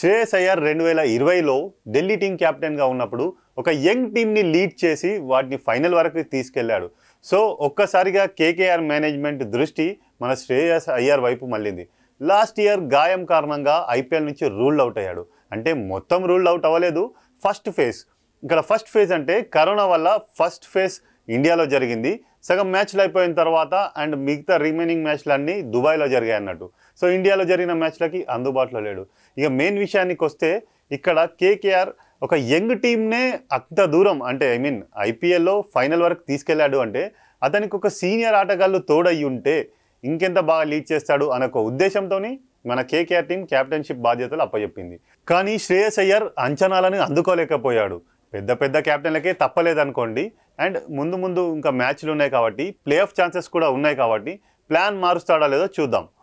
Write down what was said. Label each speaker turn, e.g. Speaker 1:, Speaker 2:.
Speaker 1: శ్రేయస్ అయ్యార్ రెండు వేల ఇరవైలో ఢిల్లీ టీం క్యాప్టెన్గా ఉన్నప్పుడు ఒక యంగ్ టీంని లీడ్ చేసి వాటిని ఫైనల్ వరకు తీసుకెళ్లాడు సో ఒక్కసారిగా కేకేఆర్ మేనేజ్మెంట్ దృష్టి మన శ్రేయస్ అయ్యార్ వైపు మళ్ళింది లాస్ట్ ఇయర్ గాయం కారణంగా ఐపీఎల్ నుంచి రూల్ అవుట్ అయ్యాడు అంటే మొత్తం రూల్ అవుట్ అవ్వలేదు ఫస్ట్ ఫేజ్ ఇక్కడ ఫస్ట్ ఫేజ్ అంటే కరోనా వల్ల ఫస్ట్ ఫేజ్ ఇండియాలో జరిగింది సగం మ్యాచ్లు అయిపోయిన తర్వాత అండ్ మిగతా రిమైనింగ్ మ్యాచ్లు అన్నీ దుబాయ్లో జరిగాయి అన్నట్టు సో ఇండియాలో జరిగిన మ్యాచ్లకి అందుబాటులో లేడు ఇక మెయిన్ విషయానికి వస్తే ఇక్కడ కేకేఆర్ ఒక యంగ్ టీమ్నే అంత దూరం అంటే ఐ మీన్ ఐపీఎల్లో ఫైనల్ వరకు తీసుకెళ్లాడు అంటే అతనికి ఒక సీనియర్ ఆటగాళ్ళు తోడయి ఉంటే ఇంకెంత బాగా లీడ్ చేస్తాడు అనే ఒక ఉద్దేశంతో మన కేకేఆర్ టీం క్యాప్టెన్షిప్ బాధ్యతలు అప్పచెప్పింది కానీ శ్రేయస్ అయ్యర్ అంచనాలను అందుకోలేకపోయాడు పెద్ద పెద్ద క్యాప్టెన్లకే తప్పలేదనుకోండి అండ్ ముందు ముందు ఇంకా మ్యాచ్లు ఉన్నాయి కాబట్టి ప్లే ఆఫ్ ఛాన్సెస్ కూడా ఉన్నాయి కాబట్టి ప్లాన్ మారుస్తాడా లేదో చూద్దాం